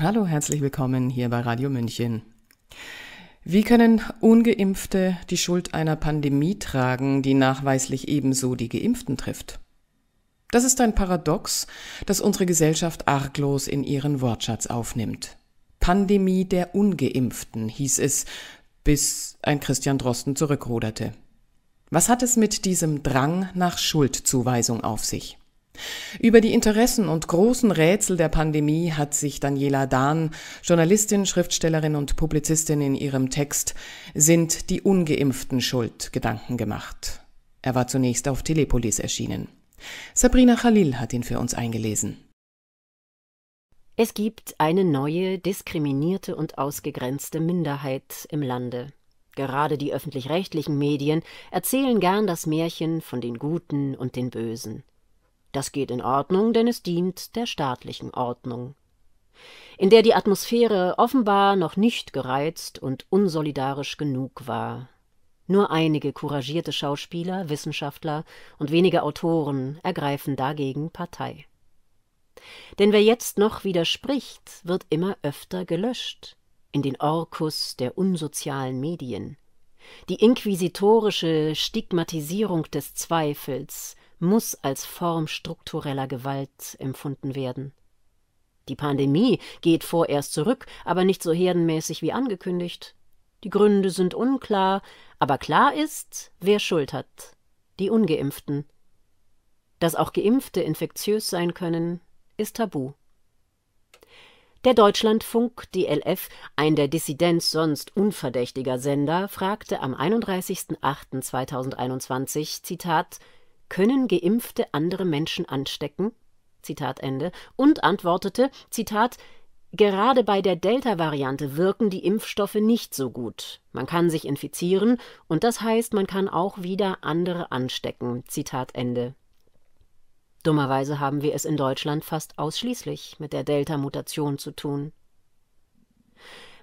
Hallo, herzlich willkommen hier bei Radio München. Wie können ungeimpfte die Schuld einer Pandemie tragen, die nachweislich ebenso die geimpften trifft? Das ist ein Paradox, das unsere Gesellschaft arglos in ihren Wortschatz aufnimmt. Pandemie der ungeimpften hieß es, bis ein Christian Drosten zurückruderte. Was hat es mit diesem Drang nach Schuldzuweisung auf sich? Über die Interessen und großen Rätsel der Pandemie hat sich Daniela Dahn, Journalistin, Schriftstellerin und Publizistin in ihrem Text Sind die ungeimpften schuld? Gedanken gemacht. Er war zunächst auf Telepolis erschienen. Sabrina Khalil hat ihn für uns eingelesen. Es gibt eine neue, diskriminierte und ausgegrenzte Minderheit im Lande. Gerade die öffentlich-rechtlichen Medien erzählen gern das Märchen von den Guten und den Bösen. Das geht in Ordnung, denn es dient der staatlichen Ordnung, in der die Atmosphäre offenbar noch nicht gereizt und unsolidarisch genug war. Nur einige couragierte Schauspieler, Wissenschaftler und wenige Autoren ergreifen dagegen Partei. Denn wer jetzt noch widerspricht, wird immer öfter gelöscht in den Orkus der unsozialen Medien. Die inquisitorische Stigmatisierung des Zweifels, muss als Form struktureller Gewalt empfunden werden. Die Pandemie geht vorerst zurück, aber nicht so herdenmäßig wie angekündigt. Die Gründe sind unklar, aber klar ist, wer Schuld hat. Die ungeimpften. Dass auch geimpfte infektiös sein können, ist tabu. Der Deutschlandfunk, DLF, ein der Dissidenz sonst unverdächtiger Sender, fragte am 31.08.2021, Zitat, können Geimpfte andere Menschen anstecken? Zitat Ende. Und antwortete, Zitat, Gerade bei der Delta-Variante wirken die Impfstoffe nicht so gut. Man kann sich infizieren und das heißt, man kann auch wieder andere anstecken. Zitat Ende. Dummerweise haben wir es in Deutschland fast ausschließlich mit der Delta-Mutation zu tun.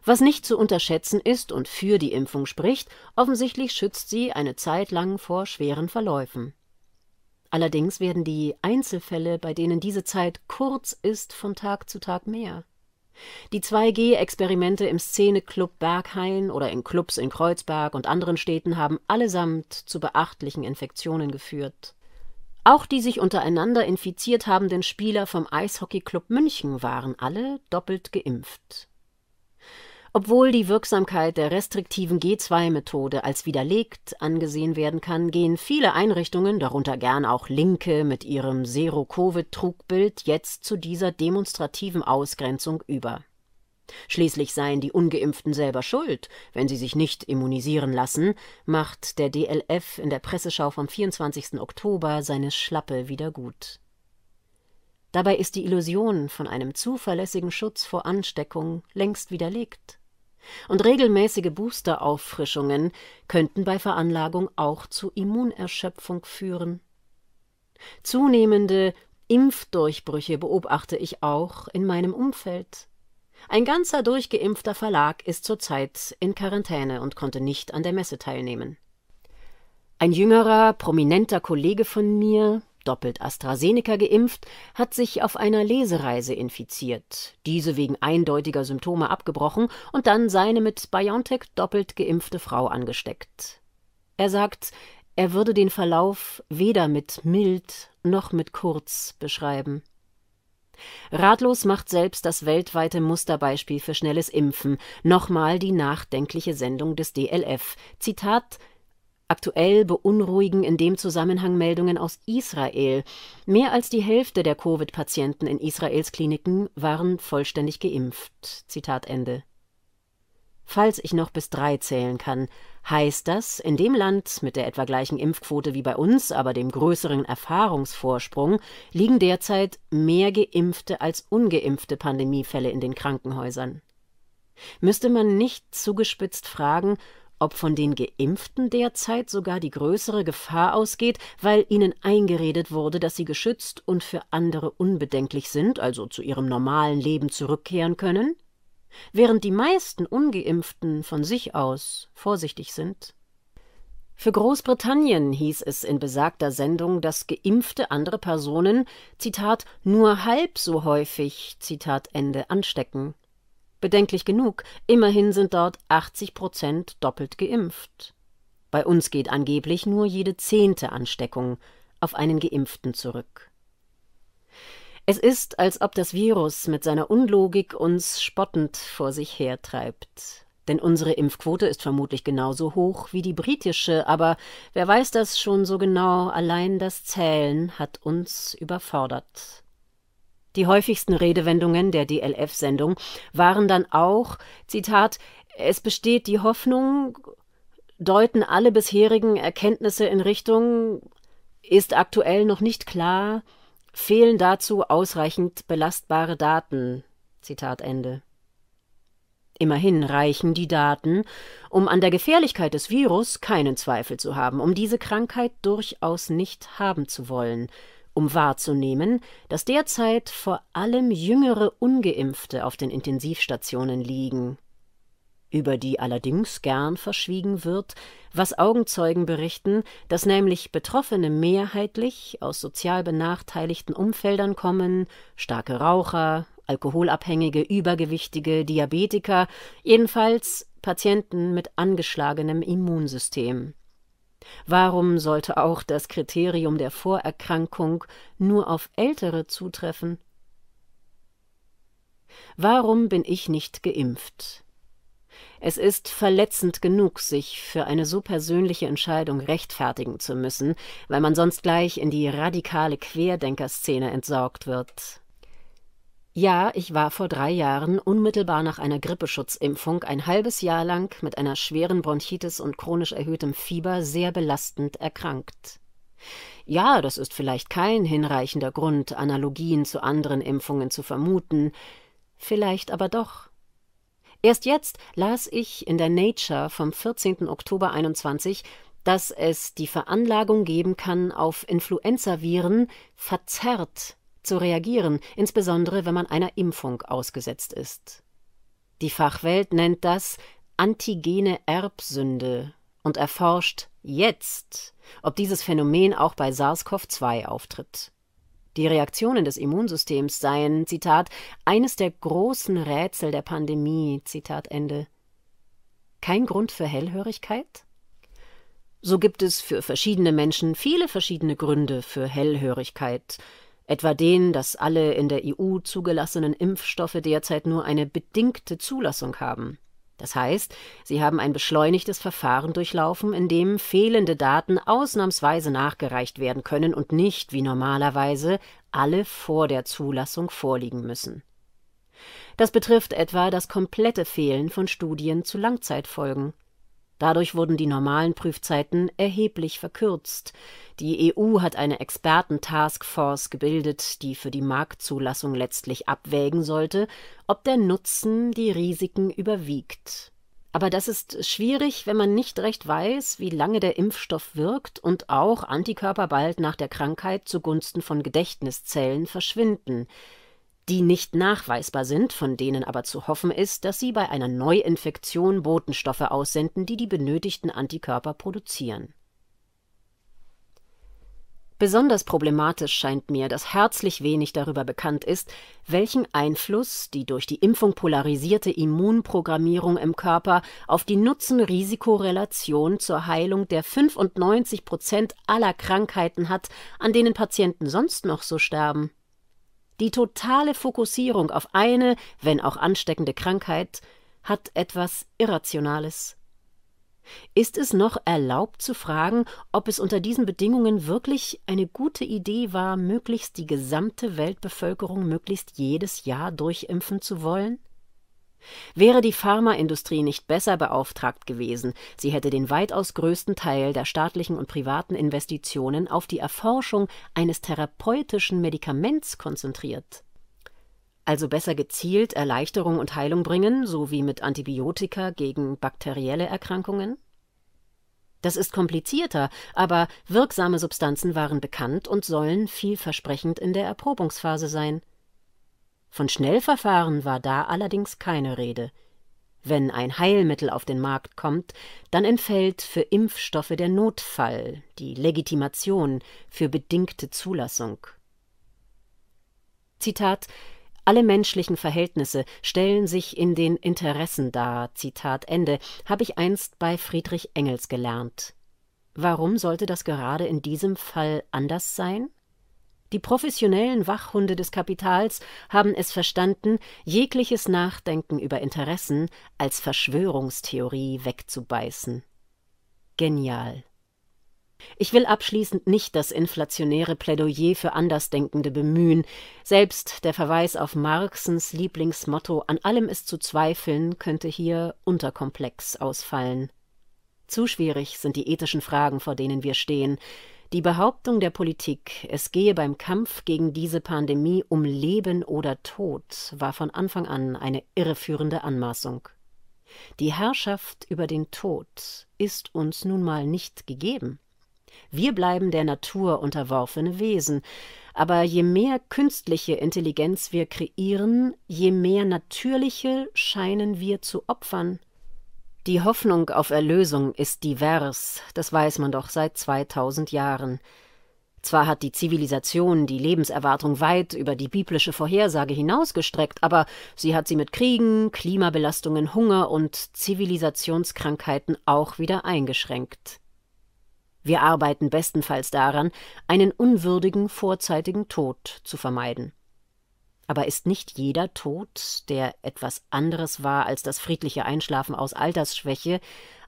Was nicht zu unterschätzen ist und für die Impfung spricht, offensichtlich schützt sie eine Zeit lang vor schweren Verläufen. Allerdings werden die Einzelfälle, bei denen diese Zeit kurz ist, von Tag zu Tag mehr. Die 2G-Experimente im Szeneclub Berghain oder in Clubs in Kreuzberg und anderen Städten haben allesamt zu beachtlichen Infektionen geführt. Auch die sich untereinander infiziert habenden Spieler vom Eishockeyclub München waren alle doppelt geimpft obwohl die Wirksamkeit der restriktiven G2-Methode als widerlegt angesehen werden kann, gehen viele Einrichtungen, darunter gern auch Linke mit ihrem Zero-Covid-Trugbild, jetzt zu dieser demonstrativen Ausgrenzung über. Schließlich seien die Ungeimpften selber schuld, wenn sie sich nicht immunisieren lassen, macht der DLF in der Presseschau vom 24. Oktober seine Schlappe wieder gut. Dabei ist die Illusion von einem zuverlässigen Schutz vor Ansteckung längst widerlegt. Und regelmäßige Boosterauffrischungen könnten bei Veranlagung auch zu Immunerschöpfung führen. Zunehmende Impfdurchbrüche beobachte ich auch in meinem Umfeld. Ein ganzer durchgeimpfter Verlag ist zurzeit in Quarantäne und konnte nicht an der Messe teilnehmen. Ein jüngerer, prominenter Kollege von mir doppelt AstraZeneca geimpft, hat sich auf einer Lesereise infiziert, diese wegen eindeutiger Symptome abgebrochen und dann seine mit BioNTech doppelt geimpfte Frau angesteckt. Er sagt, er würde den Verlauf weder mit mild noch mit kurz beschreiben. Ratlos macht selbst das weltweite Musterbeispiel für schnelles Impfen. Nochmal die nachdenkliche Sendung des DLF. Zitat Aktuell beunruhigen in dem Zusammenhang Meldungen aus Israel. Mehr als die Hälfte der Covid-Patienten in Israels Kliniken waren vollständig geimpft. Zitat Ende. Falls ich noch bis drei zählen kann, heißt das, in dem Land mit der etwa gleichen Impfquote wie bei uns, aber dem größeren Erfahrungsvorsprung, liegen derzeit mehr geimpfte als ungeimpfte Pandemiefälle in den Krankenhäusern. Müsste man nicht zugespitzt fragen, ob von den Geimpften derzeit sogar die größere Gefahr ausgeht, weil ihnen eingeredet wurde, dass sie geschützt und für andere unbedenklich sind, also zu ihrem normalen Leben zurückkehren können, während die meisten ungeimpften von sich aus vorsichtig sind. Für Großbritannien hieß es in besagter Sendung, dass geimpfte andere Personen, Zitat, nur halb so häufig, Zitat Ende, anstecken. Bedenklich genug, immerhin sind dort 80 Prozent doppelt geimpft. Bei uns geht angeblich nur jede zehnte Ansteckung auf einen Geimpften zurück. Es ist, als ob das Virus mit seiner Unlogik uns spottend vor sich hertreibt. Denn unsere Impfquote ist vermutlich genauso hoch wie die britische, aber wer weiß das schon so genau, allein das Zählen hat uns überfordert. Die häufigsten Redewendungen der DLF-Sendung waren dann auch, Zitat, es besteht die Hoffnung, deuten alle bisherigen Erkenntnisse in Richtung, ist aktuell noch nicht klar, fehlen dazu ausreichend belastbare Daten. Zitat Ende. Immerhin reichen die Daten, um an der Gefährlichkeit des Virus keinen Zweifel zu haben, um diese Krankheit durchaus nicht haben zu wollen um wahrzunehmen, dass derzeit vor allem jüngere Ungeimpfte auf den Intensivstationen liegen, über die allerdings gern verschwiegen wird, was Augenzeugen berichten, dass nämlich Betroffene mehrheitlich aus sozial benachteiligten Umfeldern kommen, starke Raucher, Alkoholabhängige, Übergewichtige, Diabetiker, jedenfalls Patienten mit angeschlagenem Immunsystem. Warum sollte auch das Kriterium der Vorerkrankung nur auf Ältere zutreffen? Warum bin ich nicht geimpft? Es ist verletzend genug, sich für eine so persönliche Entscheidung rechtfertigen zu müssen, weil man sonst gleich in die radikale Querdenkerszene entsorgt wird. Ja, ich war vor drei Jahren unmittelbar nach einer Grippeschutzimpfung ein halbes Jahr lang mit einer schweren Bronchitis und chronisch erhöhtem Fieber sehr belastend erkrankt. Ja, das ist vielleicht kein hinreichender Grund, Analogien zu anderen Impfungen zu vermuten, vielleicht aber doch. Erst jetzt las ich in der Nature vom 14. Oktober 21, dass es die Veranlagung geben kann, auf Influenzaviren verzerrt zu reagieren, insbesondere wenn man einer Impfung ausgesetzt ist. Die Fachwelt nennt das antigene Erbsünde und erforscht jetzt, ob dieses Phänomen auch bei SARS-CoV-2 auftritt. Die Reaktionen des Immunsystems seien, Zitat, eines der großen Rätsel der Pandemie, Zitat Ende. Kein Grund für Hellhörigkeit? So gibt es für verschiedene Menschen viele verschiedene Gründe für Hellhörigkeit etwa den, dass alle in der EU zugelassenen Impfstoffe derzeit nur eine bedingte Zulassung haben. Das heißt, sie haben ein beschleunigtes Verfahren durchlaufen, in dem fehlende Daten ausnahmsweise nachgereicht werden können und nicht, wie normalerweise, alle vor der Zulassung vorliegen müssen. Das betrifft etwa das komplette Fehlen von Studien zu Langzeitfolgen. Dadurch wurden die normalen Prüfzeiten erheblich verkürzt. Die EU hat eine Experten-Taskforce gebildet, die für die Marktzulassung letztlich abwägen sollte, ob der Nutzen die Risiken überwiegt. Aber das ist schwierig, wenn man nicht recht weiß, wie lange der Impfstoff wirkt und auch Antikörper bald nach der Krankheit zugunsten von Gedächtniszellen verschwinden die nicht nachweisbar sind, von denen aber zu hoffen ist, dass sie bei einer Neuinfektion Botenstoffe aussenden, die die benötigten Antikörper produzieren. Besonders problematisch scheint mir, dass herzlich wenig darüber bekannt ist, welchen Einfluss die durch die Impfung polarisierte Immunprogrammierung im Körper auf die Nutzen-Risikorelation zur Heilung der 95 Prozent aller Krankheiten hat, an denen Patienten sonst noch so sterben. Die totale Fokussierung auf eine, wenn auch ansteckende Krankheit, hat etwas Irrationales. Ist es noch erlaubt zu fragen, ob es unter diesen Bedingungen wirklich eine gute Idee war, möglichst die gesamte Weltbevölkerung möglichst jedes Jahr durchimpfen zu wollen? Wäre die Pharmaindustrie nicht besser beauftragt gewesen, sie hätte den weitaus größten Teil der staatlichen und privaten Investitionen auf die Erforschung eines therapeutischen Medikaments konzentriert. Also besser gezielt Erleichterung und Heilung bringen, so wie mit Antibiotika gegen bakterielle Erkrankungen? Das ist komplizierter, aber wirksame Substanzen waren bekannt und sollen vielversprechend in der Erprobungsphase sein. Von Schnellverfahren war da allerdings keine Rede. Wenn ein Heilmittel auf den Markt kommt, dann entfällt für Impfstoffe der Notfall, die Legitimation für bedingte Zulassung. Zitat alle menschlichen Verhältnisse stellen sich in den Interessen dar, Zitat Ende, habe ich einst bei Friedrich Engels gelernt. Warum sollte das gerade in diesem Fall anders sein? Die professionellen Wachhunde des Kapitals haben es verstanden, jegliches Nachdenken über Interessen als Verschwörungstheorie wegzubeißen. Genial. Ich will abschließend nicht das inflationäre Plädoyer für Andersdenkende bemühen. Selbst der Verweis auf Marxens Lieblingsmotto, an allem ist zu zweifeln, könnte hier unterkomplex ausfallen. Zu schwierig sind die ethischen Fragen, vor denen wir stehen. Die Behauptung der Politik, es gehe beim Kampf gegen diese Pandemie um Leben oder Tod, war von Anfang an eine irreführende Anmaßung. Die Herrschaft über den Tod ist uns nun mal nicht gegeben. Wir bleiben der Natur unterworfene Wesen, aber je mehr künstliche Intelligenz wir kreieren, je mehr natürliche scheinen wir zu opfern, die Hoffnung auf Erlösung ist divers, das weiß man doch seit 2000 Jahren. Zwar hat die Zivilisation die Lebenserwartung weit über die biblische Vorhersage hinausgestreckt, aber sie hat sie mit Kriegen, Klimabelastungen, Hunger und Zivilisationskrankheiten auch wieder eingeschränkt. Wir arbeiten bestenfalls daran, einen unwürdigen vorzeitigen Tod zu vermeiden. Aber ist nicht jeder Tod, der etwas anderes war als das friedliche Einschlafen aus Altersschwäche,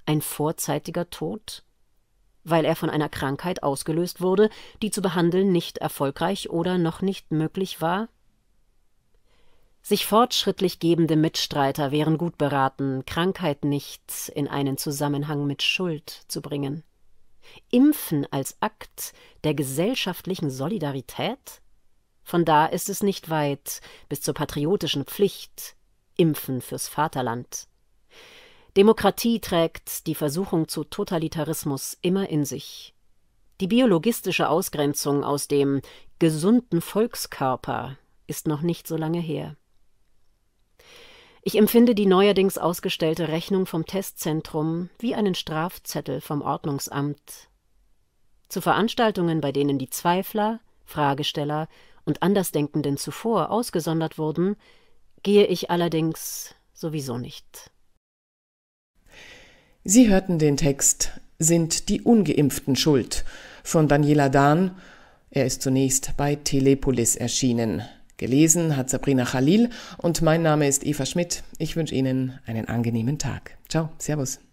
ein vorzeitiger Tod? Weil er von einer Krankheit ausgelöst wurde, die zu behandeln nicht erfolgreich oder noch nicht möglich war? Sich fortschrittlich gebende Mitstreiter wären gut beraten, Krankheit nicht in einen Zusammenhang mit Schuld zu bringen. Impfen als Akt der gesellschaftlichen Solidarität? Von da ist es nicht weit bis zur patriotischen Pflicht, Impfen fürs Vaterland. Demokratie trägt die Versuchung zu Totalitarismus immer in sich. Die biologistische Ausgrenzung aus dem gesunden Volkskörper ist noch nicht so lange her. Ich empfinde die neuerdings ausgestellte Rechnung vom Testzentrum wie einen Strafzettel vom Ordnungsamt. Zu Veranstaltungen, bei denen die Zweifler, Fragesteller und Andersdenkenden zuvor ausgesondert wurden, gehe ich allerdings sowieso nicht. Sie hörten den Text Sind die Ungeimpften schuld von Daniela Dahn. Er ist zunächst bei Telepolis erschienen. Gelesen hat Sabrina Khalil und mein Name ist Eva Schmidt. Ich wünsche Ihnen einen angenehmen Tag. Ciao, Servus.